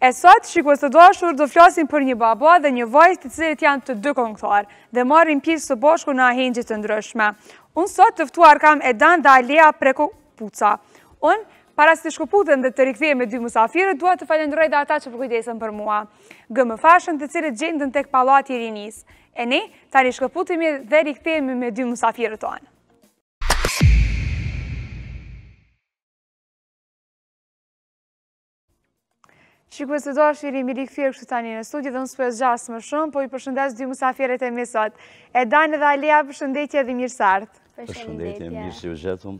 E sot, shikos të doshur, do flasim për një babo dhe një vajt të cilët janë të dy konkëtar dhe marrin pjesë të boshku në ahengjit të ndryshme. Unë sot të ftuar kam edan dhe alea preko puca. Unë, para si të shkuputën dhe të rikthej me dy musafirët, duat të falendroj dhe ata që përkujdesen për mua. Gëmë fashën të cilët gjendën të këpalat i rinis. E ne, ta një dhe rikthej me dy musafirët tonë. Shikve se do është i rimi likëfirë kështë tani në studi dhe në spes gjasë më shumë, po i përshëndes dy musafiret e mesot. E Danë dhe Alea, përshëndetje dhe mirë sartë. Përshëndetje, mirë si u gjetëm.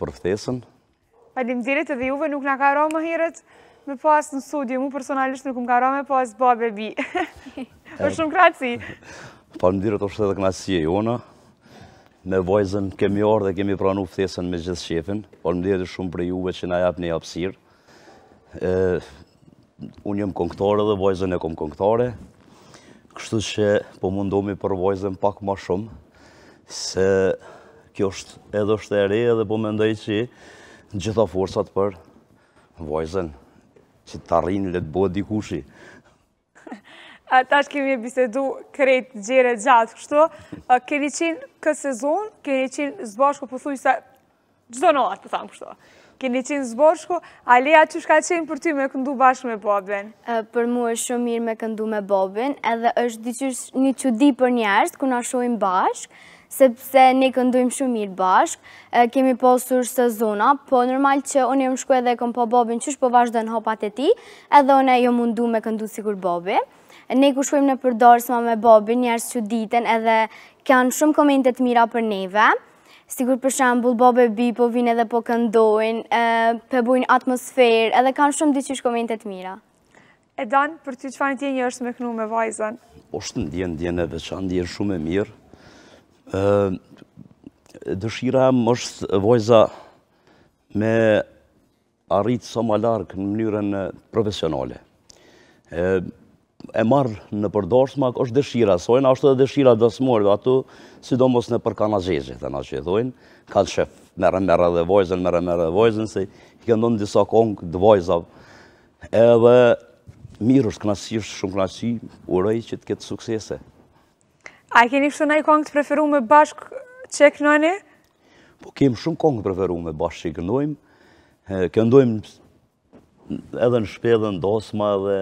për ftesën. Polimderit edhe juve, nuk po në ka ro më hirët me pas në studi. Mu personalisht nuk më ka ro me pas po ba bebi. Për shumë kratësi. Polimderit është edhe kënasi e jona. Me vojzën kemi orë dhe kemi pranu ftesën me gjithë shefin. Polimderit shumë për juve që na japë një apsirë unë jëmë konktore dhe vojzën e kom konktore, kështu që po mundomi për vojzën pak ma shumë, se kjo është edhe është e re edhe po mendoj që gjitha forësat për vojzën, që të arrinë letë bëhet dikushi. A tash kemi e bisedu krejt gjere gjatë kështu, keni qenë këtë sezon, keni qenë zbashku përthuj sa gjdo në atë përthamë kështu keni qenë zboshku, a Lea që shka qenë për ty me këndu bashkë me Bobin? Për mu është shumë mirë me këndu me Bobin, edhe është një qudi për njështë, ku në shojmë bashkë, sepse ne këndujmë shumë mirë bashkë, kemi posur së zona, po normal që unë më shku edhe këmë po Bobin qësh po vazhdo në hopat e ti, edhe unë e jo mundu me këndu sikur Bobin. Ne ku shkujmë në përdorës me Bobin, njerës që ditën edhe kanë shumë komendet mira për neve, sigur për shambull, bobe bi, po vinë edhe po këndojnë, pëbujnë atmosferë, edhe kanë shumë diqysh komentet mira. E danë, për ty që fanë tjenë një është me kënu me vajzën? Oshtë në djenë, djenë e veçanë, djenë shumë e mirë. Dëshira më është vajza me arritë sa më larkë në mënyrën profesionale e marrë në përdorësma, është dëshira sojnë, është edhe dëshira dësmurve atu, sidomos në përkana zhezit, të na që i kanë shëf, mërë mërë dhe vojzën, mërë mërë dhe vojzën, se i këndon në disa kongë dë edhe mirë është knasi, është shumë knasi, urej që të këtë suksese. A keni shumë në i kongë të preferu me bashkë që kënojni? Po, kemë shumë kongë të preferu me bashkë që këndojmë, këndojmë edhe në shpe në dosma edhe,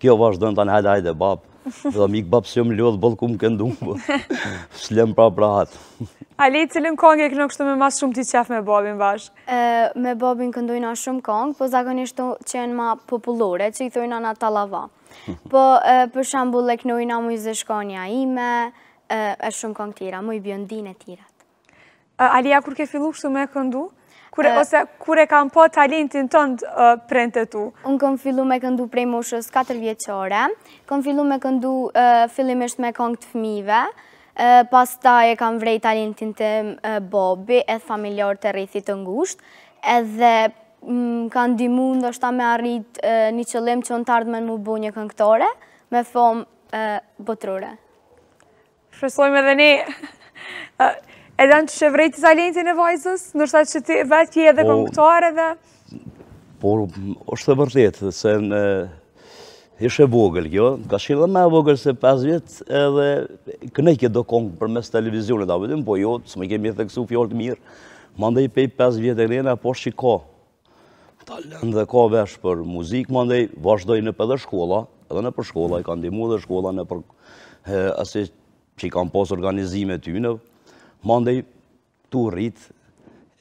kjo vazhdo në tanë hajde hajde bab, dhe mikë bab se jo më lodhë, bëllë ku më këndu, slem pra pra hatë. Ali, cilën kongë e këno kështu me mas shumë t'i qef me babin bashkë? Me babin këndojna shumë kongë, po zakonishtu qenë ma populore, që i thujna na talava. Po për shambull e kënujna mu i zeshkonja ime, e shumë kongë tira, mu i bjëndin e t'ira. Alia, kur ke fillu kështu me këndu? Ose kur e kam po talentin tëndë prente tu? Unë kam fillu me këndu prej moshës 4 vjeqore. Kam fillu me këndu fillimisht me këngë të fmive. Pas ta e kam vrej talentin të Bobi, edhe familjor mm, të rejthit të ngusht. Edhe kanë dimu ndoshta me arrit një qëllim që në të ardhme në mu bu një këngëtore, me fomë botërore. Shresojme edhe ne... Edhe në që që vrejti talentin e vajzës, nërsa që ti vetë kje edhe po- konkutare dhe... Por, është të vërtet, se në... Ishe vogël kjo, ka shkjë dhe me vogël se 5 vjetë edhe këne kje do kongë për mes televizionit, a vëtim, po jo, së me kemi jetë të kësu të mirë, ma ndaj pej 5 vjetë e rejna, po shkjë ka. Ta dhe ka vesh për muzikë, ma ndaj vazhdoj në për dhe shkolla, edhe në për shkolla, i ka dimu dhe shkolla në për... Asi që i kanë posë organizime të në Mandej, tu rritë,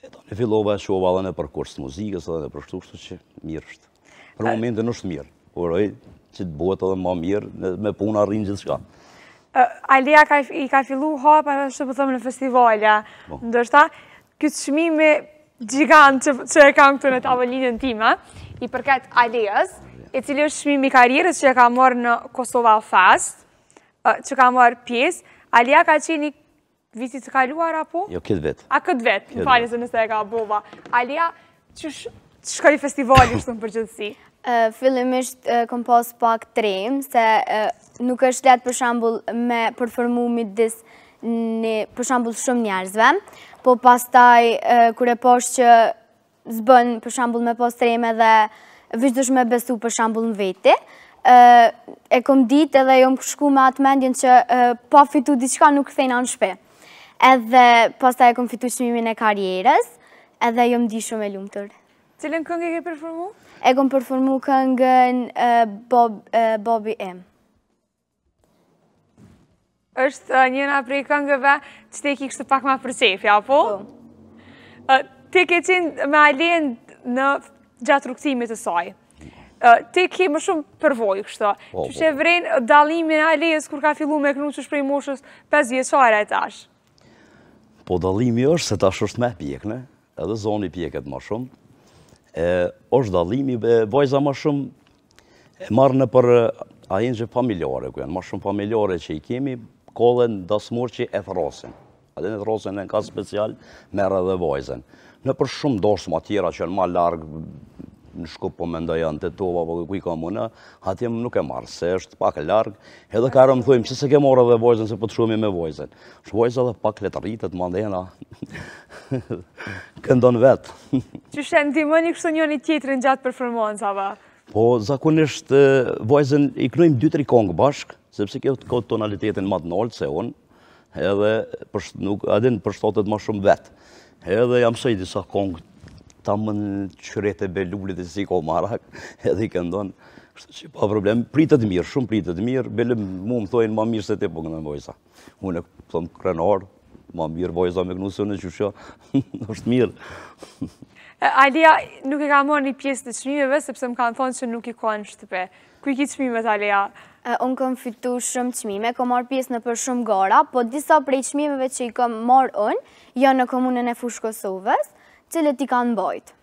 e të në fillova e shova dhe në për kurs të muzikës dhe në për shtu kështu që mirë është. Për momentin është mirë, uroj që të bëhet edhe ma mirë, me puna rrinë gjithë shka. Alia i ka fillu hapa dhe është pëthëm po në festivalja, po. ndërshta, këtë shmimi gjigant që e kam këtu në tavëllinën time, i përket Alias, e cili është shmimi karirës që e ka morë në Kosova Fest, që ka morë pjesë, Alia ka qeni Visi të kaluar, apo? Jo, këtë vetë. A këtë vetë, në falin se nëse e ka boba. Alia, që shka një festival në përgjithësi? Filimisht, ishtë kompost pak të se nuk është letë për shambull me performu mi disë në për shambull shumë njerëzve, po pas taj kure poshtë që zbën për shambull me post të edhe vizdush me besu për shambull në veti, e kom dit edhe jom më me atë mendjen që pa fitu diqka nuk këthejna në shpej edhe posta e këmë fitu qëmimin e karierës edhe jo më di shumë e tërë. Cilën këngë e ke performu? E këmë performu këngën Bobby M. është njëna prej këngëve që te ki kështë pak ma përqefja, po? Te ke qenë me alenë në gjatë rukëtimit e saj. Te ke më shumë përvojë kështë. Po, që po, që e po. vrenë dalimin e alenës kur ka fillu me kënu që shprej moshës 5 vjeqare e tashë. Po dalimi është se tash është me pjekne, edhe zoni pjeket ma shumë. E, është dalimi, be, vajza ma shumë e marrë në për ajin që familjare, ku janë ma shumë familjare që i kemi, kollen dasmur që e thrasin. dhe në thrasin e në ka special, merë edhe vajzen. Në për shumë doshtë ma tjera që janë ma largë, në shku po mendoj ndoja në të tova, po ku i ka muna, hati më nuk e marë, se është pak e largë, edhe ka rëmë thujmë, që se ke morë dhe vojzën, se po të shumë i me vojzën. Shë vojzën dhe pak letë mandena, këndon vetë. Që shenë ti më një kështë një një tjetër në gjatë performonës, Po, zakonisht, vojzën i kënujmë dy tri kongë bashkë, sepse kjo të kodë tonalitetin më të nolë, se unë, edhe, adin, pë edhe jam sëjti sa kongë ta më në qërët e belullit e si ko marak, edhe i këndon. kështë që pa problem, pritët mirë, shumë pritët mirë, belë mu më thojnë ma mirë se te po këndonë vojsa. Unë e krenor, krenar, ma mirë vojsa me kënu sënë e që shë, jo? është mirë. Alia, nuk e ka mor një pjesë të qmimeve, sepse më kanë thonë që nuk i kuan shtëpe. Kuj ki qmime të Alia? Unë këm fitu shumë qmime, këm mor pjesë në për shumë gora, po disa prej qmimeve që i këm mor unë, janë në komunën e Fushkosovës, cilët i kanë bajt.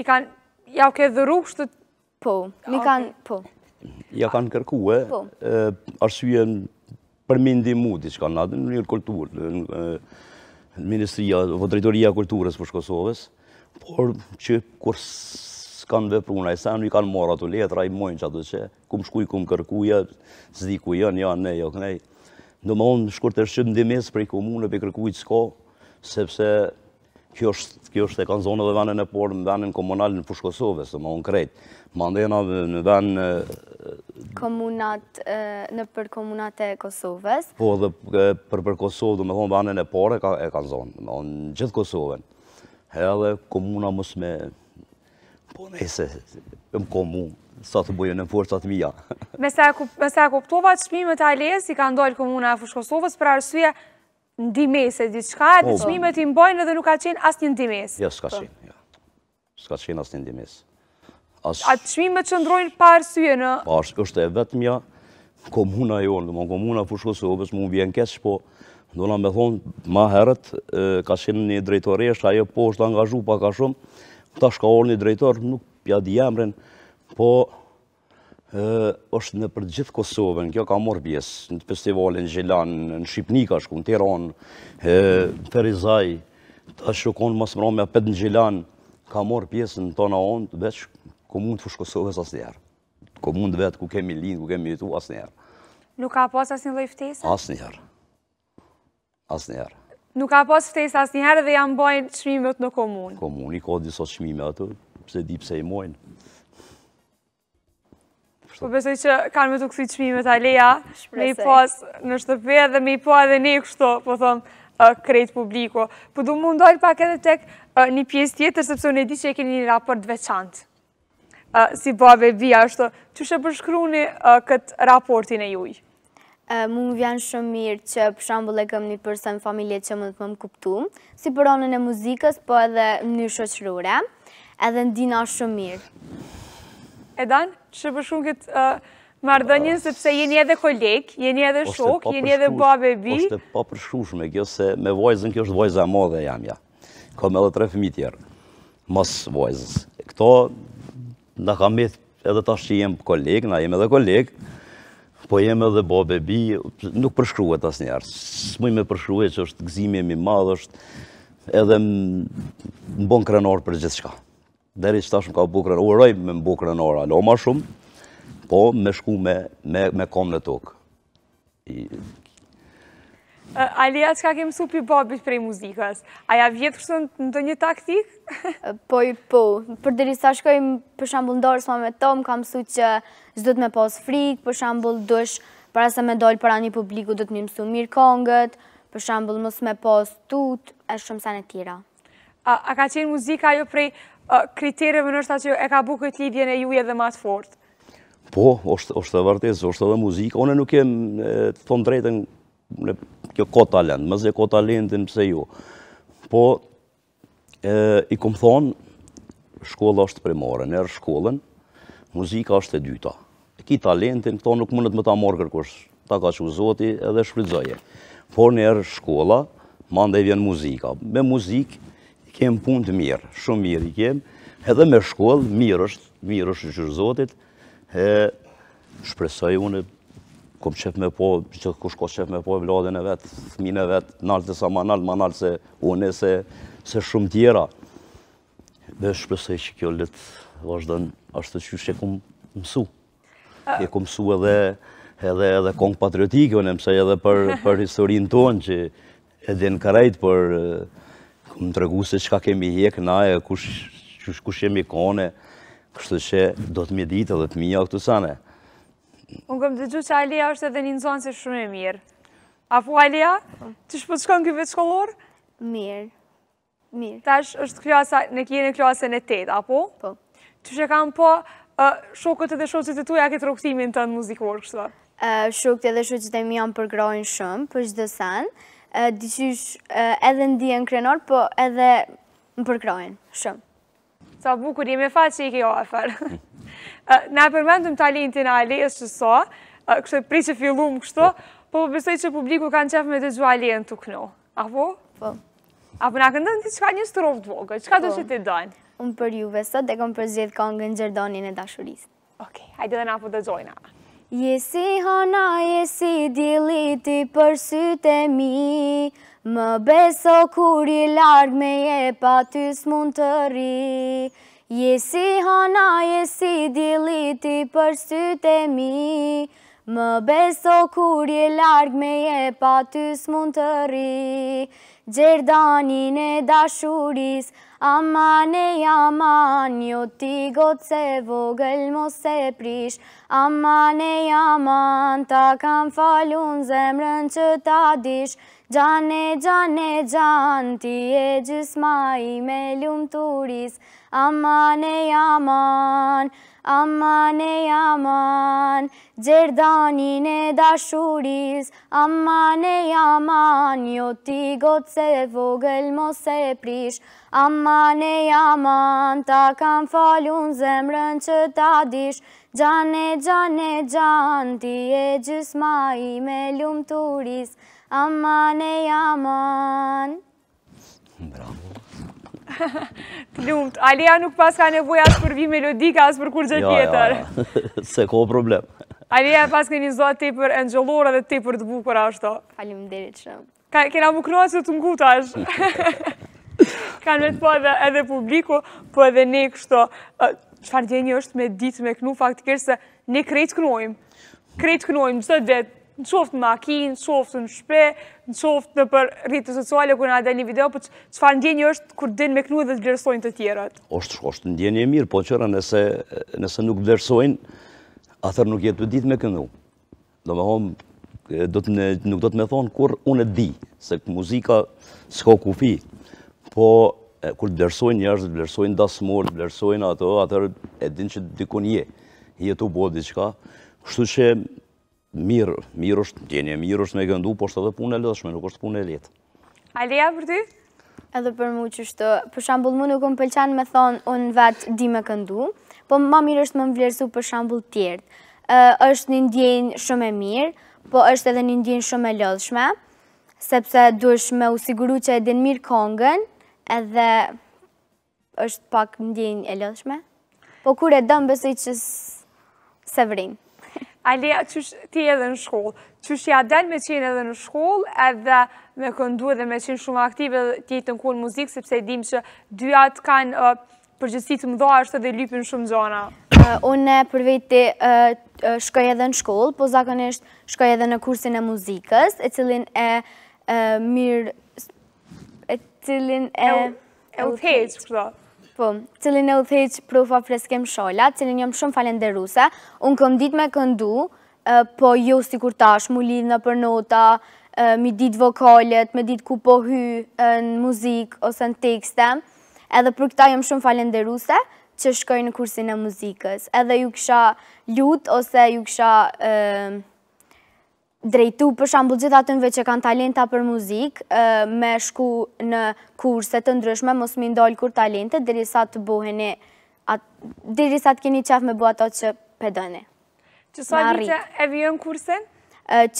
I kanë, ja u ke dhëru, shtë... Po, mi kanë, po. Ja kanë kërku, po. e, eh, arsye në përmindi mu, di shka në atë, në njërë kulturë, në Ministria, vë Drejtoria Kulturës për Shkosovës, por që kur s'kanë vepruna, e sa në i kanë morë ato letra, i mojnë që ato që, kum shkuj, kum kërkuja, zdi ku janë, janë, ne, jo, kënej. Në më onë shkur të për i komunë, për i kërkuj sepse Kjo është e kanë zonë dhe vanën e porë, në vanën komunal në Pushkosove, se më konkret. krejtë. Më ndena dhe në vanë... Komunat, në për komunat e Kosovës. Po, dhe për për Kosovë, dhe me thonë vanën e porë, e kanë zonë, në gjithë Kosovën. He dhe komuna mos me... Po, në e se, e më komunë, sa të bujën Me sa forë, sa të mija. Mese e kuptovat, shmimet e lesi, ka ndojnë komuna e Kosovës për arsuje, ndimese, diçka, po, e të po. qmimet i mbojnë edhe nuk ka qenë asë një ndimese. Ja, jo, po. jo. s'ka qenë, ja. S'ka qenë asë një ndimese. A të qmimet që ndrojnë parë syë në... Parë, është e vetëmja komuna jonë, dëmonë komuna se obës mu vjen keshë, po do me thonë, ma herët, ka qenë një drejtoresh, ajo po është angazhu ka shumë, ta shka orë një drejtor, nuk pja di jemrin, po është në për gjithë Kosovën, kjo ka morë pjesë në festivalin Gjelan, në Shqipni ka shku, në Tiran, në Ferizaj, ta shukon mas më rame a në Gjelan, ka morë pjesë në tona onë, veç komunë të fushë Kosovës asë njerë. Komunë të vetë ku kemi linë, ku kemi jetu, asë njerë. Nuk ka pas asë një lojftesë? Asë njerë. Asë njerë. Nuk ka pas ftesë asë njerë dhe janë bojnë qmimet në komunë? Komunë i ka disa qmime ato, pëse di pëse i mojnë. Po besoj që kanë me të kësi qmime të aleja, me i pas në shtëpje dhe me i pa po edhe ne kështo, po thonë, krejt publiko. Po du mund dojnë pak edhe tek një pjesë tjetër, sepse unë e di që e keni një raport veçantë. Si bave, bia, është, që shë përshkruni këtë raportin e juj? Mu më vjen shumë mirë që për shambull e këm një përsen familje që më të më më kuptu, si për onën e muzikës, po edhe një shoqërure, edhe ndina shumë mirë. Edan, që përshun këtë mardonjën, sepse jeni edhe kolegë, jeni edhe shokë, po jeni edhe babë e bi. O po pa përshushme, kjo se me vojzën, kjo është vojzë a mo jam, ja. Ko me dhe tre fëmi tjerë, mos vojzës. Këto në kam edhe tash që jem kolegë, na jemi edhe kolegë, Po jemi edhe bo bebi, nuk përshkruhet asë njerë, Së mëj me përshkruhet që është gzimje mi madhë, edhe më bon krenor për gjithë shka deri së tashmë ka bukërën, u rëjmë me më ora, orë, ma shumë, po me shku me komë në tokë. Alia, që ka kemë su për babit prej muzikës? Aja vjetë kështu në të një taktik? Po, po. Për dhe sa shkojmë, për shambull, ndorë s'ma me tomë, kam su që zdo të me posë frikë, për shambull, dush, para se me dollë për anë një publiku, dhëtë të më mësu mirë kongët, për shambull, mos me posë tutë, e shumë sa në tira. A ka qenë muzika jo prej kriterive në është ta që e ka bu këtë lidhjen e juje dhe matë fort? Po, është e vërtet, është edhe muzika. One nuk jem të thonë drejten në kjo ko talent, mëzë e ko talentin pëse ju. Jo? Po, i kom thonë, shkolla është primore, nërë shkollën, muzika është e dyta. Ki talentin, këto nuk mundet më ta morë kërkush, ta ka që u zoti edhe shfrydzoje. Por, nërë shkolla, mande i vjen muzika. Me muzikë, kemë punë të mirë, shumë mirë i kemë, edhe me shkollë, mirë është, mirë është gjyrë zotit, e shpresoj unë, kom qef me po, që kush ko qef me po, vladin e vetë, thmin e vetë, nalë të sa ma nalë, ma nalë se unë se, se shumë tjera. Dhe shpresoj që kjo letë vazhden, ashtë të që kom mësu. E kom mësu edhe, edhe, edhe kongë patriotikë, unë e mësaj edhe për, për historinë tonë që edhe në karajtë për më të regu se qka kemi hek na e kush, kush, jemi kone, kështu që do të mi ditë dhe të mija këtu sane. Unë këmë të gjithë që Alia është edhe një nëzonë që shumë e mirë. Apo Alia, që shpo të shkon këtë vetë shkollor? Mirë. Mirë. Tash është kjoasa, në kjene kjoasa në tëtë, apo? Po. Që që kam po, shokët edhe shokët e tu ja këtë rukëtimin të në muzikë workshop? Shokët edhe shokët e mi janë përgrojnë shumë, për gjithë dhe disysh edhe në dijen krenor, po edhe më përkrojnë shumë. Sa bukur, jemi me fa që i ke ofer. Jo, ne përmendëm talentin Ali, e shqë sa, kështë e pri që fillum kështë, po po besoj që publiku kanë qefë me të gjua Ali e në të A po? Po. A po nga këndën të qka një strofë të vogë, qka do po. që ti dojnë? Unë për juve sot, dhe kom përzjedh kongë në gjerdonin e dashurisë. Okej, hajde dhe na po dëgjojnë. Okej. Jesi hona, jesi diliti për syte mi, Më beso kur i largë me je pa ty s'mun të ri. Jesi hona, jesi diliti për syte mi, Më beso kur i largë me je pa ty s'mun të ri. Gjerdanin e dashuris, Aman e jaman, jo t'i gotë se vogël mos e prish, Aman e jaman, ta kam falun zemrën që ta dish, Gjane, gjane, gjane, ti e gjysma i me lumë turis, Aman e aman aman e aman, gjerdanin e dashuris, aman e aman, jo ti gotë se vogël mos e prish, aman e aman, ta kam falun zemrën që ta dish, gjane, gjane, gjanë, ti e gjysma i me lumë turis, aman e aman. Bravo. Të Lumët, Alia nuk pas ka nevoj asë për vi melodika, asë për kur gjë jo, jo, tjetër. Jo. Se ko problem. Alia pas ka një zotë të i për dhe të për të bukur ashto. Falim në derit shumë. Kena më kënoa që të ngut ashtë. Kanë me të po edhe publiku, po edhe ne kështo. Shfar djenjë është me ditë me kënu, faktikër se ne krejtë kënojmë. Krejtë kënojmë, gjithë dhe në qoftë në makinë, në qoftë në shpe, në qoftë në për rritë sociale, kërë në adaj një video, për po që fa ndjenjë është kur din me kënu dhe të vlerësojnë të tjerët? Oshtë shkosht, ndjenjë e mirë, po qëra nëse nuk vlerësojnë, atër nuk jetë të ditë me kënu. Do me hom, nuk do të me thonë kur unë e di, se këtë muzika s'ko ku fi, po kur të vlerësojnë një është, vlerësojnë dasmur, vlerësojnë ato, atër e din që dikun je, je të bodi Kështu që mirë, mirë është, djeni e mirë është me gëndu, po është edhe punë e lëshme, nuk është punë e letë. Alia, për ty? Edhe për mu që shtë, për shambull mu nuk më pëlqan me thonë, unë vetë di me këndu, po ma mirë është me më vlerësu për shambull tjertë. është një ndjenë shumë e mirë, po është edhe një ndjenë shumë e lodhshme, sepse du me usiguru që e din mirë kongën, edhe është pak ndjenë e lodhshme. Po kur e dëmë bësë i se vrinë? Alea, ti edhe në shkollë, qështë ja del me qenë edhe në shkollë edhe me këndu edhe me qenë shumë aktive të jetë në kohën muzikë, sepse dim që dyat kanë uh, përgjësit më është edhe lypin shumë gjona. Uh, unë për vete uh, shkoj edhe në shkollë, po zakonisht shkoj edhe në kursin e muzikës, e cilin e mirë... e cilin e... E u thejtë, këta. Po, cilin e u thejqë profa freskem shola, cilin jam shumë falenderuse, unë këm dit me këndu, po jo si kur tash, mu lidhë në për nota, mi dit vokalet, me dit ku po hy në muzik ose në tekste, edhe për këta jam shumë falenderuse, që shkoj në kursin e muzikës, edhe ju kësha lut, ose ju kësha drejtu për shambull gjitha të nve që kanë talenta për muzikë, me shku në kurse të ndryshme, mos mi ndolë kur talente, dhe risa të bëheni, dhe risa të keni qaf me bo ato që pedoni. Që sa një që e vjën kurse?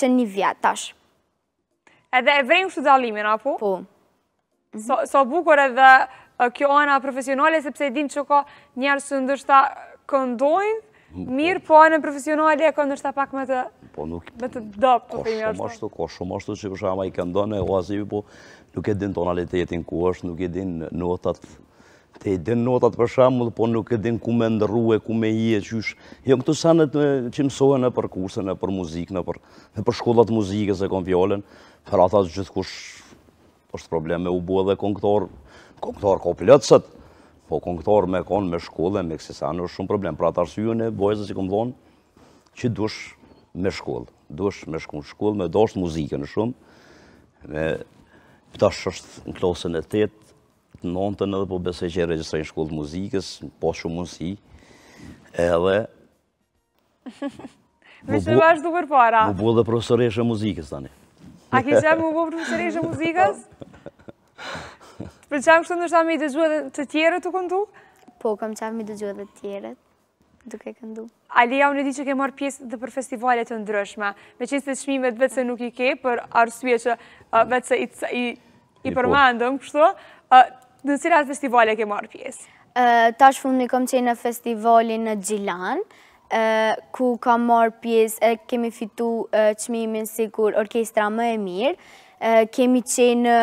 Që një vjatë, tash. Edhe e vrejmë shu dalimin, apo? Po. So bukur edhe kjo ona profesionale, sepse e din që ka njerë së ndërshta këndojnë, Mirë, po e në profesionale e ka nështë pak me të po dopë. Ko shumë ashtu, ko shumë ashtu që për shama i këndon e oazimi, po nuk e din tonalitetin ku është, nuk e din notat, te i din notat për shama, po nuk e din ku me ndërru e ku me i e qysh. Jo, këtu sanët që mësojnë e për kursën, e për muzikë, në për shkollat muzikës e konfjolen, për ata që gjithë kush është problem me u bua dhe konkëtor, konkëtor ka po kongëtor me konë me shkollë, me kësi është shumë problem. Pra të arsujën e bojëzës i këmë dhonë që dush me shkollë. Dush me shkollë, shkollë, me dosht muzike në shumë. Me pëta është në klosën e të të nëntën edhe po bese që e registrejnë shkollë të muzikës, po shumë mundësi, edhe... Me së bashkë për para. Me bu dhe profesoreshe muzikës, tani. A kështë e mu bu profesoreshe muzikës? Për kështë, kështu nështë amë i dëgju edhe të tjere të këndu? Po, kam me i dëgju edhe të tjere të këndu. Ali, unë e di që ke marrë pjesë dhe për festivalet të ndryshme. Me qështë të shmimet vetëse nuk i ke, për arsuje që uh, vetëse i po. përmandëm, kështu. Uh, në cilë atë festivalet ke marrë pjesë? Uh, Ta shë fundë një kom qenë në festivalin në Gjilan, ku kam marë pjesë, kemi fitu qmimin si kur orkestra më e mirë, kemi qenë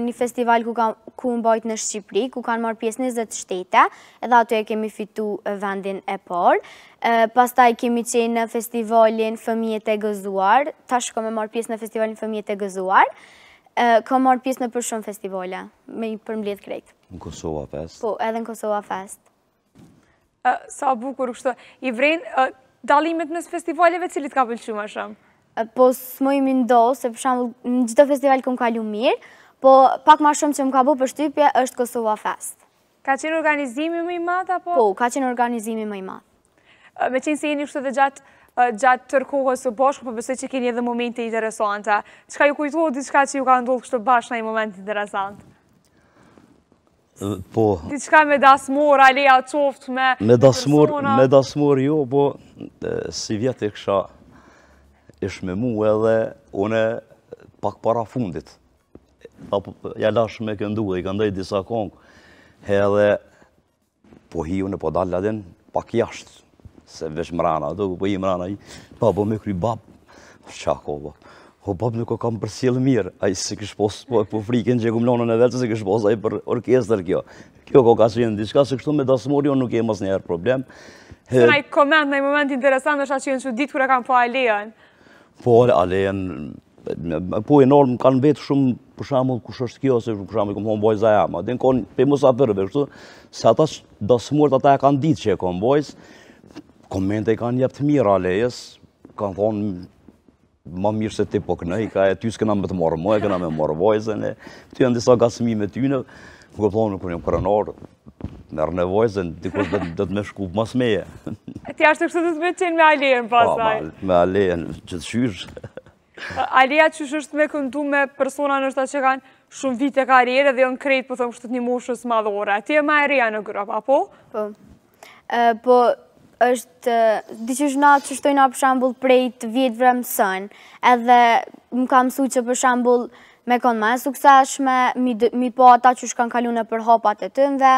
një festival ku më bajtë në Shqipëri, ku kanë marë pjesë 20 shtete, edhe ato e kemi fitu vendin e parë. Pastaj kemi qenë festivalin Fëmijet e Gëzuar, tash kome marë pjesë në festivalin Fëmijet e Gëzuar, ka marë pjesë në shumë festivale, me i përmblidh krejtë. Në Kosova Fest? Po, edhe në Kosova Fest. Sa bukur, kështu, i vrenë, dalimet nësë festivaleve, cilit ka më shumë? po së më i se për shumë në gjithë festival këmë kalu mirë, po pak ma shumë që më ka bu për shtypje është Kosova Fest. Ka qenë organizimi më i matë, apo? Po, ka qenë organizimi më i matë. Me qenë se jeni kështë dhe gjatë gjatë tërkohës së boshkë, për po bësëj që keni edhe momente interesanta. ka ju kujtuo, diçka që ju ka ndullë kështë bashkë në i moment interesant? Po... Diçka me dasmur, aleja qoftë, me... Me dasmur, jo, po... Si vjetë e kësha ish me mu edhe une pak para fundit. Apo, ja lash me këndu dhe i këndoj disa kongë. He edhe po hi une po dalë adin pak jashtë. Se vesh mrana, do po hi mrana i. Pa po me kry bab, qako po? bab. Ho bab nuk o kam për sjellë mirë, ai se kish pos po po frikën që kumlonën e vetë se kish pos ai për orkestër kjo. Kjo ko ka në diçka se kështu me dasmori unë nuk mas asnjëherë problem. Sa ai koment në një moment interesant është atë që ditë kur e kam pa po Alean. Po, ale janë... Po, e normë, kanë vetë shumë, për shumë, kush është kjo, se për shumë, i kom thonë, boj za jam. Adin, konë, për mësa përve, shtu, se ata dasëmurët ata e kanë ditë që e kom boj, komente i kanë jepë të mirë, ale jesë, kanë thonë, ma mirë se ti po kënëj, ka e ty s'këna me të morë mojë, këna me morë vojëzën, e ty janë disa gasëmi me ty në, më këpëllonë në kërënorë, Nërë nevojë, zënë dikush dhe të me shku për mas meje. Ti ashtë të kështë të të me qenë me alejen pasaj? Po, me alejen, që të shysh. Aleja që shështë me këndu me persona nështë ta që kanë shumë vite karriere dhe në krejtë për po thëmë kështë të një moshës madhore. Ti e ma e reja në grëpë, apo? Po. Po, është, diqysh na që shtojnë a për shambull prej të vremë sënë, edhe më kam su që për shambull me konë me sukseshme, mi po ata që shkanë kalune për hopat e tënë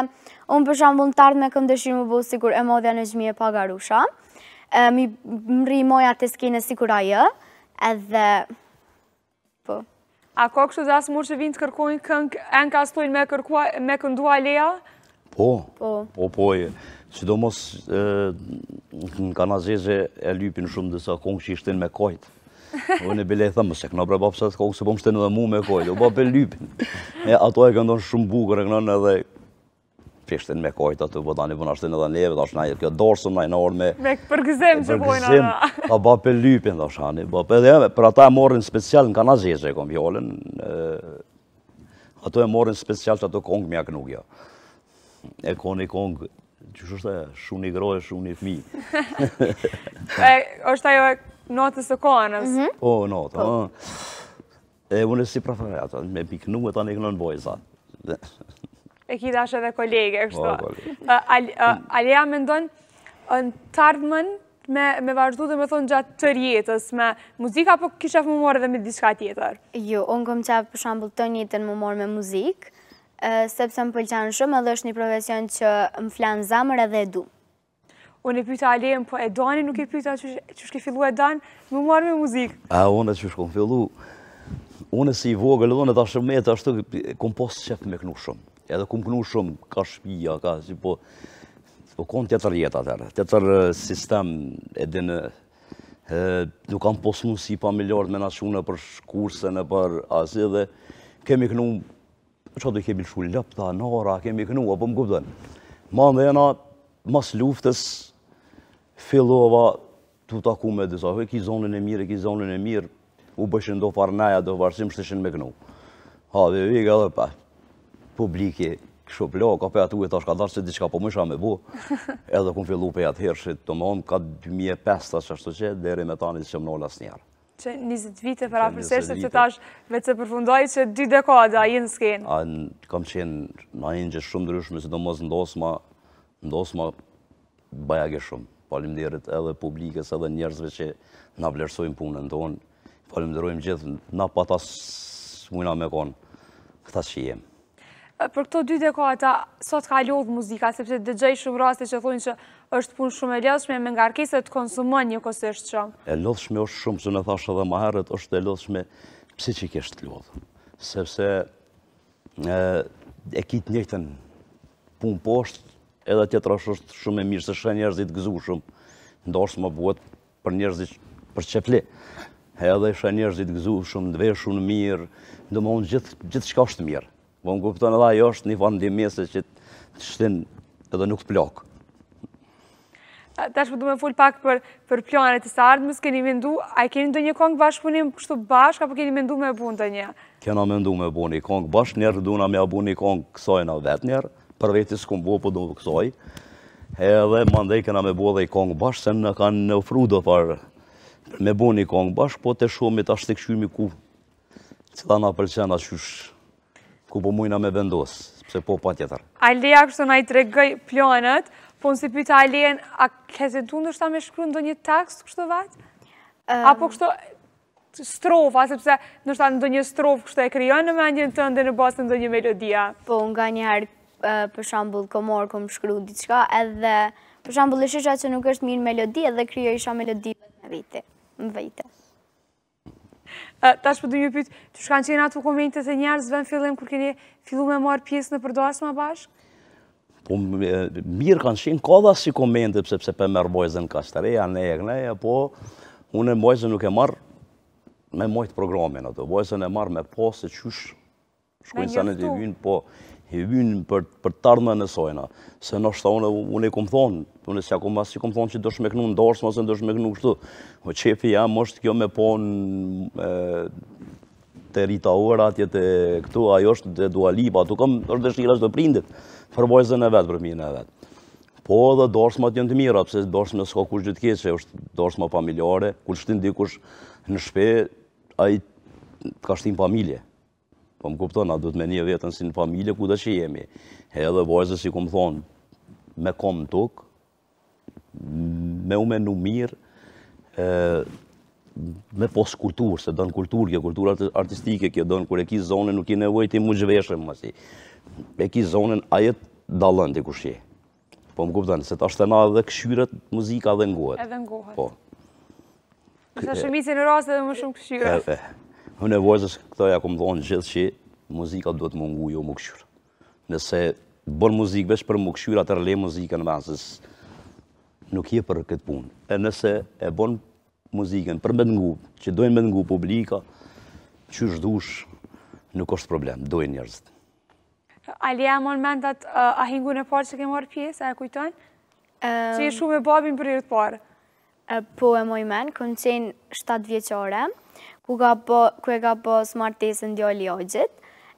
unë për mund në ardhë me këmë dëshirë më bu sikur e modhja në gjmi e pagarusha, mi rri moja të skine sikur po. a jë, edhe... A ko kështu dhe asë murë që vinë të kërkojnë këngë, e në ka stojnë me këndua leja? Po, po, po, po sido mos në kanazese e lypin shumë dësa këngë që ishtin me kojtë. Unë e bile e thëmë, se këna prebapsat këngë, se po më shtenë dhe mu me kojtë, u për lypin. Ato e këndonë shumë bukër e kënën edhe pishtin me kojtë aty, po tani puna po edhe neve, dash nai kjo dorsum nai në orme. Me përgjysëm që bojnë ata. Ta bë pe lypin dash tani. Po edhe për ata e morrin special në e kom fjalën. Ato e morin special ato kong mja knugja. E koni kong që është shumë një grojë, shumë një fmi. e, është ajo notës e kohënës? Mhm. Po, notë, po. E, unë e si me piknu e ta një kënë në bojë, e ki dash edhe kolege, kështu. Po, po, po. Alea, me ndonë, në të me vazhdu dhe me thonë gjatë të rjetës, me muzika, apo kisha më morë dhe me diska tjetër? Jo, unë këmë qafë për shambull të njëtën më morë me muzikë, sepse më pëlqanë shumë, edhe është një profesion që më flanë zamër edhe edu. Unë e pyta Alejën, po e doani nuk e pyta që shke fillu e danë, më morë me muzikë. A, unë e që shkom fillu, unë e si i vogë, ta ashtu, kom posë me kënu shumë edhe kumë kënu shumë, ka shpija, ka si po... Po konë tjetër jetë atërë, tjetër sistem edhe në... Nuk kam posë mundësi pa miljardë me nashune për kursën e për asë edhe... Kemi kënu... që do kemi lëshu lëpta, nara, kemi kënu, apo më gubëdhen. Ma në dhejena, mas luftës, fillova të taku me disa, e ki zonën e mirë, e ki zonën e mirë, u bëshin do farë do farësim, shtëshin me kënu. Ha, dhe vijek edhe pa, publiki, kështu plak, ka pe atu e tash ka darë se diçka po mësha me bu, edhe kun fillu pe atë hershit, të mëhon ka 2005 të qashtu që, dheri me tani që më nolas njerë. Që 20 vite për apërsesh, se që tash me të përfundoj që 2 dekada, a i në skenë? A, kam qenë në ajin që shumë dryshme, si do mos ndosma, ndosma bajage shumë. Palim dirit edhe publikës, edhe njerëzve që na vlerësojmë punën tonë, palim dirojmë gjithë, na pata mujna me konë, këta që jemë për këto dy dekata, sot ka lodhë muzika, sepse dhe gjej shumë raste që thunë që është punë shumë e lodhshme, me nga të konsumën një kosështë qëmë. E lodhshme është shumë, që në edhe ma maherët, është e lodhshme pësi që kështë lodhë, sepse e kitë njëtën punë poshtë, edhe tjetër është shumë e mirë, se shë njerëzit gëzu shumë, ndoshtë më buhet për njerëzit për qëfli, edhe shë njerëzit gëzu shumë, dveshë shumë mirë, ndë më unë gjithë është mirë. Po më kuptonë edhe ajo është një fanë në që të shtin edhe nuk të plakë. Ta është përdu me full pak për planet i së ardhmes, keni mendu, a keni ndë një kongë bashkëpunim punim kështu bashkë, apo keni mendu me bunë të një? Kena mendu me bunë një kongë bashkë njerë, dhe duna me bunë një kongë kësoj në vetë njerë, për vetës këmë buë po duke kësoj, edhe më kena me buë dhe i kongë bashkë, se në kanë në fru dhe për me bunë një kongë bashkë, po të shumë i të ashtë të ku, që na përqenë ku po mujna me vendosë, pëse po pa tjetër. Alea kështu na i tregëj planët, po nësi pyta Aleen, a kese du ndër shta me shkru ndo një tekst kështë Apo kështu strofa, sepse në shta ndo një strofë kështë e kryon në mendjen të ndë në basë ndonjë një melodia? Po, nga njerë, për shambull, ko morë, ko më shkru diçka edhe për shambull, e shesha që nuk është mirë melodia dhe kryo isha melodia në vite. Ta shpë du një pytë, të shkanë qenë ato komente të njerës dhe në fillim, kur keni fillu me marë pjesë në përdoas ma bashkë? Po, mirë kanë qenë, ka dha si komente, sepse për mërë bojzën ka ne e gneja, po, unë e bojzën nuk e marë me mojtë programin ato, bojzën e marë me posë, qush, shkujnë sa në të vynë, po, hyvyn për për të ardhmën e sojna. Se ndoshta unë unë e kum thon, unë s'ja kum as si kum thon që do shmeknu ndosh se ndosh meknu kështu. O po çepi jam mos kjo me ponë të te rita ora atje të këtu ajo është te dualipa, atu kam është dëshira çdo prindit për e vet për minë e vet. Po edhe dorsmat janë të mira, pse dorsmë s'ka kush gjithë keq, është dorsmë familjare, kur shtin dikush në shtëpi ai ka shtin familje po më kupton, a duhet me një vetën si në familje ku dhe që jemi. He edhe vajzës si ku më thonë, me kom në tukë, me u menu mirë, me pos kulturë, se dënë kulturë, kjo kulturë artistike, kjo dënë kur e ki zonën, nuk i nevojti ti mu gjëveshëm, ma si. E ki zonën, a jetë dalën të kushje. Po më kupton, se ta shtena dhe këshyret muzika dhe ngohet. Edhe ngohet. Po. Këta shumë në rase dhe më shumë këshyret. Hënë e vojzës, këta ja kom dhonë gjithë që muzika duhet më ngu jo më këshurë. Nëse bën muzikë vesh për më këshurë, atër le muzika në vazës, nuk je për këtë punë. E nëse e bën muzikën për më ngu, që dojnë më ngu publika, që shdush, nuk është problem, dojnë njerëzit. Alia, mon mendat, a hingu në parë që ke marë pjesë, a e kujtojnë? Që i shumë e babin për i rëtë parë? Po, e moj menë, këmë qenë 7 vjeqore, ku e ka po smartesën dhe ali ojgjet,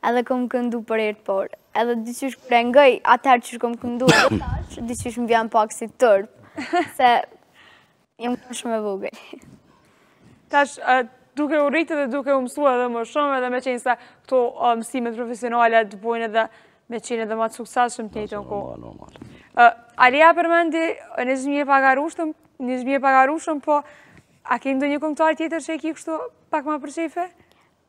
edhe këmë këndu për e por, edhe diqysh ngëj, atëherë që këmë këndu e tash, më vjen pak si tërp, se jem këm shumë e vogëj. Tash, duke u rritë dhe duke u mësua dhe më shumë, edhe me qenë sa këto mësime profesionale të bojnë edhe me qenë edhe ma të suksat shumë të një të nko. Alia, përmendi, në zhëmje pagarushtëm, Një zhmi e pagarushëm, po A ke do një këngëtar tjetër që e ki kështu pak ma për shefe?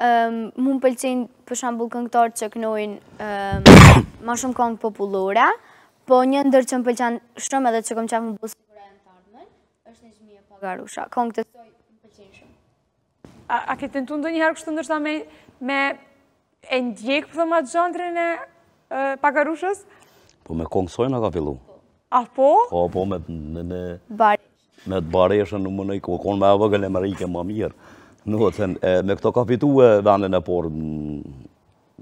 Ehm, mu më pëlqenë për shambull këngëtar që kënojnë ehm, ma shumë këngë populore, po një ndër që më pëlqen shumë edhe që kom qafë më busë për e në është një pagarusha. Këngë të soj më pëlqenë shumë. A ke të ndonjë do një herë kështu me e ndjekë për po thëma të gjandrën e pagarushës? Po me këngë sojnë a ka fillu. A po? Po, po me... Bari me të bareshën në mënëj, ku konë me e vëgële më rike më mirë. Nuk, të në, me këto ka fitu e vendin e porë,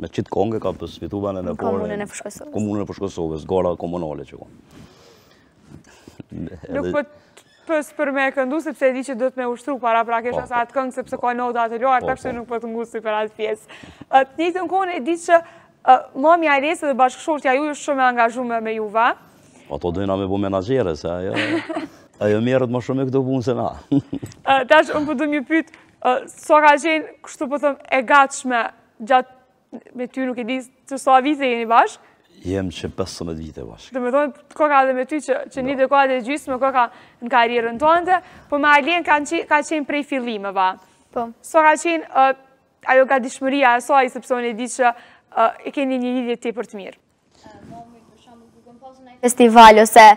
me qitë kongë ka fitu vendin e porë. Komunën e Fushkosovës. Komunën e Fushkosovës, gara komunale që konë. Nuk, po të pësë për me e këndu, sepse e di që do të me ushtru para prakesha po. sa atë këngë, sepse ka nota atë ljoar, po, takë që po. nuk po të ngusë i për atë pjesë. Të një në kone e di që mami a resë dhe bashkëshorë tja ju është shumë e angazhume me juve. Ato dojna me bu menagjere, se ajo. Ajo mjerët më shumë e këto punë se na. Tash, unë përdu po një pytë, so ka qenë, kështu përthëm, po e gatshme, gjatë me ty nuk e di, që sa a vite jeni bashkë? Jem që 15 vite bashkë. Dhe me thonë, ko ka dhe me ty që një dhe ko jo. dhe gjysme, ko ka në karirën tonde, po me Alien ka qenë prej fillime, ba. Po. ka qenë, ajo ka dishmëria e soj, sepse unë e di që e keni një lidhje të i për të mirë. Festival, ose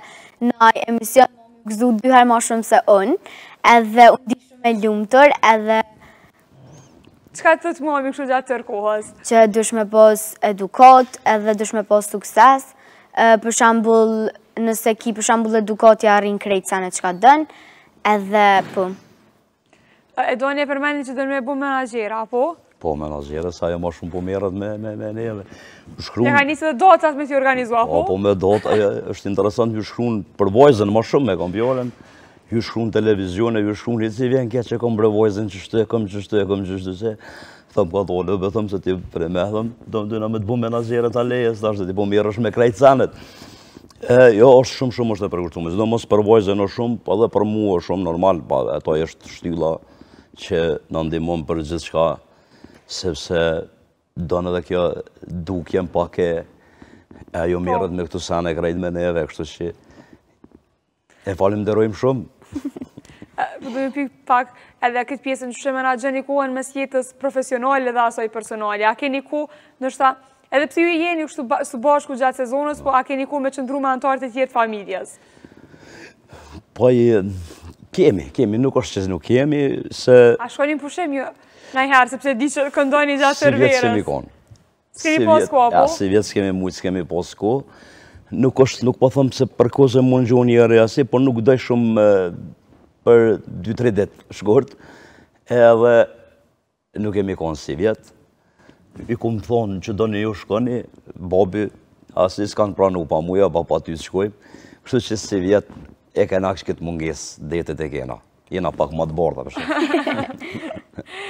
në emision, gëzu dy herë më shumë se unë, edhe unë di shumë e lumëtër, edhe... Qëka të të mami kështë gjatë tërë kohës? Që dush me pos edukat, edhe dush me pos sukses, për shambull nëse ki për shambull edukat ja rrinë krejtë sa në qëka dënë, edhe pëmë. Po. E do një përmeni që dënë me bu menagjera, po? Po, me në zjerës, ajo ma shumë po mërët me neve. Në hajni se dhe do të me si organizua, po? Po, me do ajo është interesant, ju shkruun për vojzën ma shumë me kom pjollën, ju shkruun televizionë, ju shkruun rizit, vjen kje që kom bre që shtë e kom, që shtë e kom, që shtë e kom, që shtë po e kom, që shtë e kom, që shtë e kom, që shtë e kom, që shtë e kom, që shtë e kom, Jo, është shumë shumë është e përgurëtume, zdo mos përvojë zë shumë, pa po dhe për mu është shumë normal, pa po ato është shtylla që në ndimon për gjithë shka sepse do në dhe kjo dukjen pak e ajo po. mirët me këtu sanë e krejt me neve, kështu që e falim dërojmë shumë. Përdu një pikë pak edhe këtë pjesën që që me nga gjë një në mes jetës profesionale dhe asoj personale, A ke një ku, nështë ta, edhe pësi ju e jeni kështu së bashku gjatë sezonës, po a ke një ku me qëndru me antarët e tjetë familjes? Po, kemi, kemi, nuk është që nuk kemi, se... A shkonim përshem ju... Najherë, sepse di që këndojnë i gjatë të rverës. Si vjetë s'kemi konë. S'kemi pos kemi apo? Ja, si vjetë s'kemi mujtë, s'kemi Nuk është, nuk po thëmë se për kozë mund gjohë një rrë asi, por nuk dojë shumë për 2-3 ditë shkurt, edhe nuk kemi konë si vjetë. I më thonë që do një ju shkoni, babi, asi s'kanë pranu pa muja, pa pa ty shkojmë, kështu që si vjetë e kena kështë këtë mungesë, detet e kena. Jena pak më të bordë, përshë.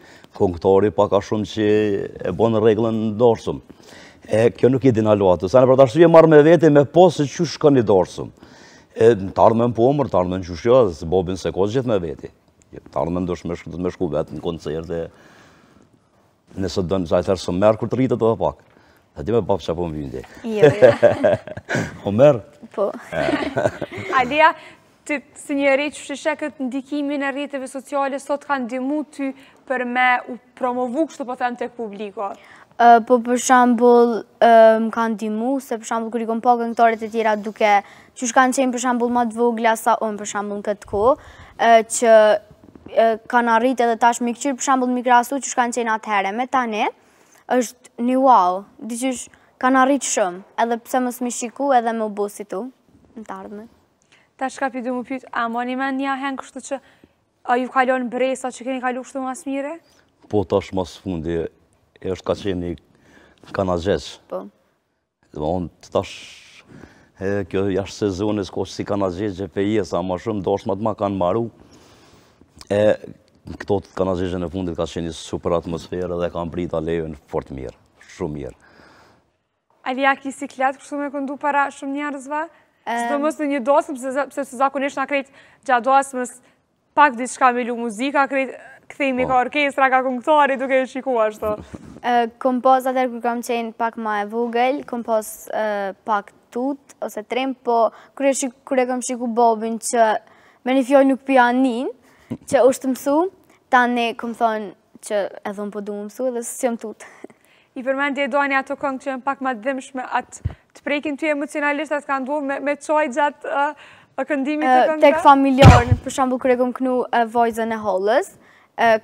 kongëtori pa ka shumë që e bonë reglën në dorsëm. E, kjo nuk i dina sa në për të ashtu e marrë me vete me posë se që shkën i dorsëm. E, në tarë me më pomër, tarë me në qëshjo, se bobin se kosë gjithë me vete. tarë me më dëshme me shku vetë në koncert nëse dënë zajtërë së merë kur të rritët dhe pak. Dhe t'i me papë që po më vindi. Jo, jo. Po. Alia, të si njëri që shëshe këtë ndikimin e rriteve sociale, sot kanë dimu ty për me u promovu kështu po them të publiko? Po për shambull më kanë dimu, se për shambull kërikon po këngëtoret e tjera duke që kanë qenë për shambull ma të vogla sa unë për shambull në këtë ku, që kanë arrit edhe tash më i këqyrë për shambull në mikrasu që shkanë qenë herë, me tani është një wow, diqysh kanë arrit shumë, edhe pse më smishiku edhe më bësitu në të ta shkapi du mu pyt, a moni me një ahen kështu që a ju kalon bresa që keni kalu kështu mas mire? Po, ta mas fundi, e është ka qeni kana Po. Dhe më onë, ta është, e kjo jashtë sezonis, ko që si kana gjeq, e pe ma shumë, do ma ma kanë maru, e këto të e në fundit ka qeni super atmosferë dhe kanë brita lejën fort mirë, shumë mirë. Ali, a ki si kletë kështu me këndu para shumë njerëzva? Së të mësë një dosëm, se së zakonisht në krejtë që a dosëm pak disë shka me lu muzika, krejtë këthejmë po. ka orkestra, ka këngëtari, duke e shikua, shto. Kompozat atër kërë kam qenë pak ma e vogël, kompoz pak tut, ose trem, po kërë e kam shiku Bobin që me një fjoj nuk pianin, që është të mësu, ta ne kom thonë që edhe më po du më mësu, dhe së së jam tut. I përmendje e doani ato këngë që jenë pak ma dhimshme atë të prekin ty emocionalisht atë ka ndohë me qoj gjatë këndimit të këndra? Tek familjarën, për shambu kërë e këm kënu vojzën e hollës,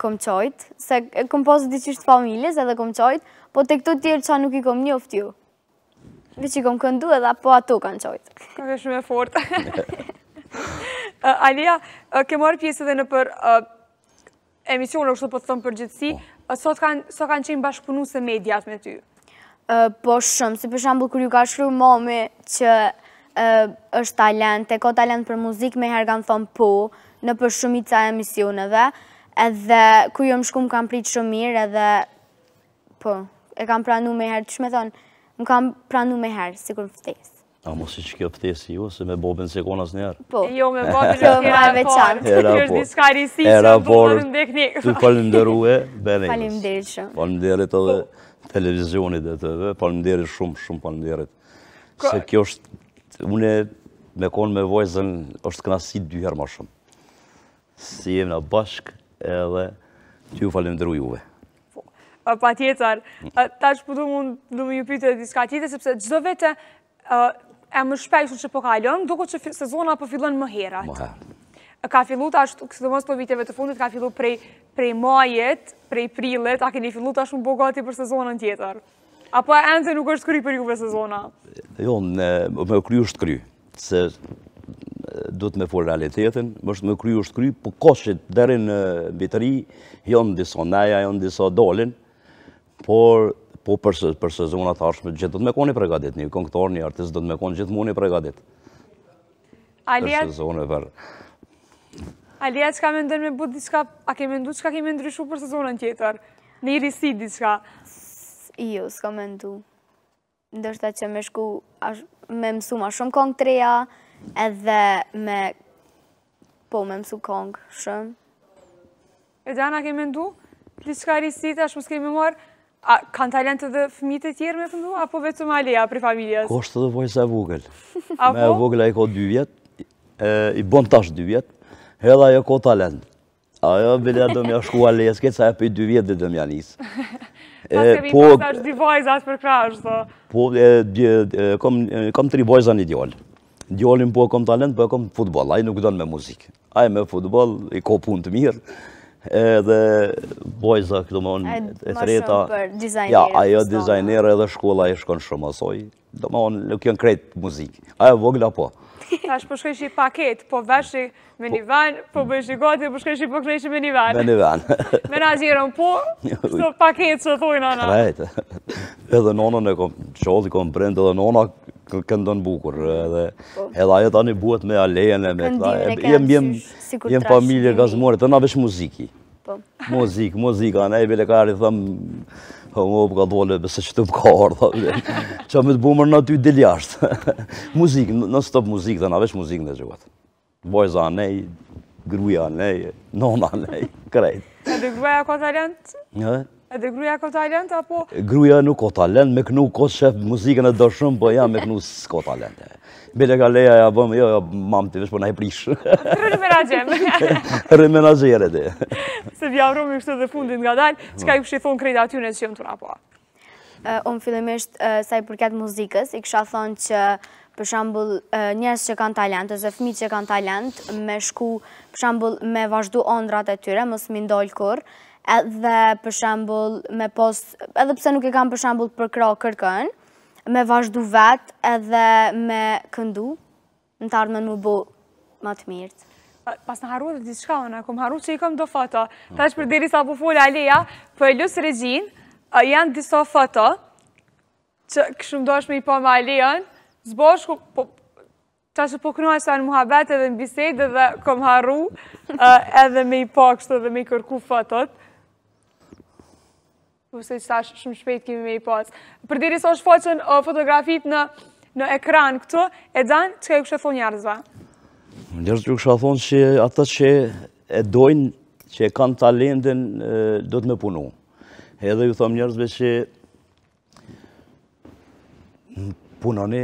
këm qojtë, se këm posë diqishtë familjes edhe këm qojtë, po tek të tjerë qa nuk i këm njoftë ju. Vë që i këm këndu edhe po ato kanë qojtë. Ka dhe shumë e fortë. Alia, ke marë pjesë edhe në për emision, o kështë për po të thëmë për gjithësi, sot kanë qenë bashkëpunu se mediat me ty? po shumë, si për shambull kër ju ka shru momi që është talent, e ko talent për muzik me herë kanë thonë po, në për shumë emisioneve, edhe kër ju jo më shku më kam pritë shumë mirë, edhe po, e kam pranu me herë, të shme thonë, më kam pranu me herë, si kur A mos i që kjo pëtesi ju, se me bobin se konas njerë. Po, jo me bobin e kjo po, veçanë. E raport, e raport, e raport, e raport, e raport, e raport, e raport, e raport, e televizionit dhe të dhe, palmderit shumë, shumë palmderit. Se kjo është, une me konë me vojzën, është dy herë ma shumë. Si jemë në bashkë edhe që ju falemderu juve. Po, pa tjetër, ta që përdu po mund në më ju pyte dhe diska tjetër, sepse gjdo vete e më shpejshën që po kalion, doko që sezona po fillon më herat. Më ka fillu të ashtu, kështë mos për viteve të fundit, ka fillu prej, prej majet, prej prillet, a keni fillu të ashtu në bogati për sezonën tjetër? Apo e endë nuk është kry për juve sezona? Jo, me kry është kry, se duhet me folë realitetin, më është me kry është kry, po koshit dherë në vitëri, jo në diso neja, jo në diso dolin, por po për, për sezona të ashtu, gjithë do të me koni pregadit, një konktor, një artist, do të me koni gjithë muni pregadit. Për sezonë për... Alia, që ka me ndërë me bëtë diqka, a ke me ndu që ka ke me ndryshu për sezonën tjetër? Në i risi diqka? Jo, s'ka ka me ndu. Ndështë që me shku, me mësu ma shumë kongë të reja, edhe me... Po, me mësu kongë shumë. E dhe anë, a ke me ndu? Pli i risi të ashtë më s'kemi marë? A kanë talent të dhe fëmijët e tjerë me të ndu? Apo vetëm Alia, për familjes? Kështë të dhe se vogël. Me vogël e i ko dy vjetë, i bon tash dy vjetë, hella jo ka talent. Ajo, bile do mja shku a lesket, sa e për i dy vjetë dhe do mja njësë. Pas kemi po, pas ashtë dy vojza asë për krashë, so. Po, e, kom, e, kom tri vojza një djollë. Djollin po e kom talent, po e kom futbol, aji nuk donë me muzikë. Aji me futbol, i ko pun të mirë. Edhe bojza, këtë më onë, e treta. shumë për dizajnerë. Ja, po. ajo dizajnerë edhe shkolla i shkon shumë asoj. Do më onë, nuk jenë krejtë muzikë. Ajo, vogla po. Ta është përshkën po që i paket, po vërshë me një van, po, po bëjshë i gati, përshkën po që i përshkën me një van. Me një van. Me nga po, shto paket që thuj nana. Rajte. Edhe nana në kom, qodhi kom brendë, edhe nana këndon bukur. Edhe edhe ajo tani buhet me e me këta. Jem familje gazmore, të na vesh muziki. Muzik, muzika, ne i bile kari thëmë, Më ka dole, bëse që të ka ardhë, që më të bumër në ty dil jashtë. Muzikë, në stop muzikë dhe veç muzikë në gjëgatë. Bojza anej, gruja anej, nona anej, krejtë. Në dhe gruja ka talentë? Në Edhe gruja ka talent apo? Gruja nuk ka talent, me kënu kosë shef muzikën e do shumë, po ja me kënu s'ka talent. Bile ka leja, ja bëmë, jo, jo, mamë të vishë, po na i prishë. Rëmenagjem. Rëmenagjere dhe. Se bja vërëm i kështë dhe fundin nga dalë, që ka i pështë i thonë aty në që jëmë të rapa? Unë fillimisht sa i përket muzikës, i kësha thonë që për shambull njës që kanë talent, ose fmi që kanë talent, me shku, për shambull, me vazhdu ondrat e tyre, mos mi ndollë kur, edhe për shembull me post, edhe pse nuk e kam për shembull për kro kërkën, me vazhdu vet edhe me këndu, në të ardhmen më bu më të mirët. Pas në haru dhe disë shka, në kom haru që i kom do foto. Ta është për diri sa po fulla Alia, për e lusë regjin, janë disa foto, që këshumë do është me i po me Alian, zbosh ku po që është po sa në muhabet edhe në bisejt edhe kom haru edhe me i pak po kështë edhe me i kërku fëtot. Përse që ta shumë shpejt kemi me i pas. Për diri sa është faqën uh, fotografit në ekran këtu, e dhanë, që ka ju kështë thonë njërëzva? Më që kështë thonë që ata që e dojnë, që e kanë talentin, do të me punu. Edhe ju thomë njerëzve që punoni,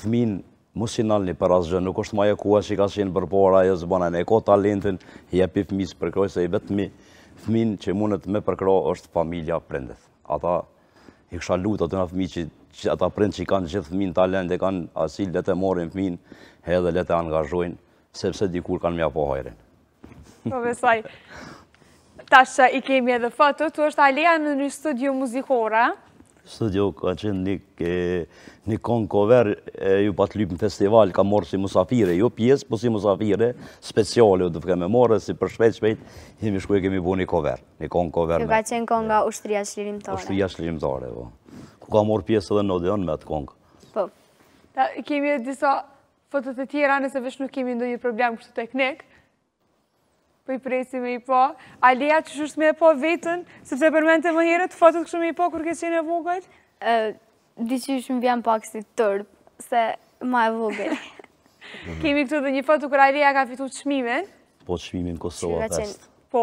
fëmin, Mu si nalë një për asë gjënë, nuk është maja kua që i ka qenë për para, e zë e ko talentin, i e pipë misë për krojë, se i vetëmi, fëmin që mundet me përkro është familja prindet. Ata i kësha lutë atë në fëmi që, ata prind që i kanë gjithë fëmin talent, kanë asil, letë e morin fëmin, edhe letë e angazhojnë, sepse dikur kanë mja po hajrin. Po besaj, tashë i kemi edhe foto, tu është Alea në një studio muzikora, studio ka qenë një një cover, kover, ju pa të lypë në festival, ka morë si musafire, ju jo pjesë, po si musafire, speciale, ju të fëke me morë, si për shpejt, shpejt, jemi shku e kemi bu një kover, një kongë kover. Ju ka qenë konga ushtëria shlirimtare. Ushtëria shlirimtare, po. Ku ka morë pjesë edhe në odion me atë kongë. Po. Kemi disa, po të tjera, nëse vesh nuk kemi ndonjë problem kështu teknikë, Po i presi me i po. Alia, që shusht me e po vetën, sepse përmente më herët, fatët këshu me i po, kur kështë qenë e vogël? Dishysh më vjen pak si tërp, se ma e vogël. Mhm. Kemi këtu dhe një fatu kër Alia ka fitu të shmimin. Po, të shmimin Kosova Fest. Po,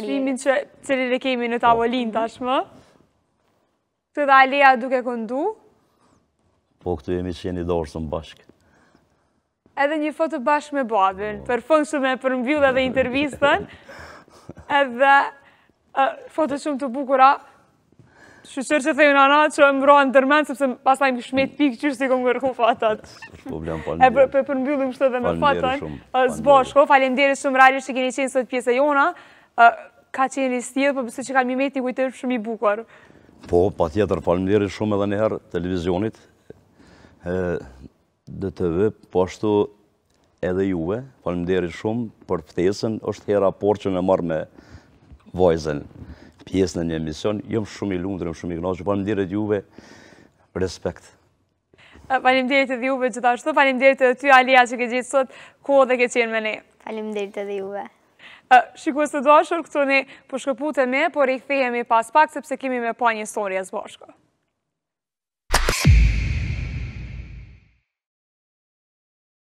shmimin që cilin e kemi në po. tavolin tashmë. Këtu dhe Alia duke këndu. Po, këtu jemi qeni dorësën bashkë edhe një foto bashkë me babin, për po. fund shumë e për mbjullë edhe intervjistën, edhe foto shumë të bukura, Shqyqër që thejë në anë që e mbroa në tërmenë, sepse pasaj më shmet pikë që i kom kërku fatat. Problem, falemderi. E për përmbyllim shtë dhe me fatën. Zboshko, falemderi shumë rari që keni qenë sot pjesë jona. Ka qenë një stilë, për po përse që kam i met një kujtër shumë i bukur. Po, pa tjetër, shumë edhe njëherë televizionit. DTV, po ashtu edhe juve, falimderit shumë për ptesën, është hera por që në marrë me vojzen pjesë në një emision, jëmë shumë i lundrë, jëmë shumë i gnoqë, falimderit juve, respekt. Falimderit edhe juve gjithashtu, falimderit edhe ty Alia që ke gjithë sot, ku dhe ke qenë me ne. Falimderit edhe juve. Shikus të doashur, këtu ne përshkëpute po me, por i këthejemi po pas pak, sepse kemi me pa një story e zbashko.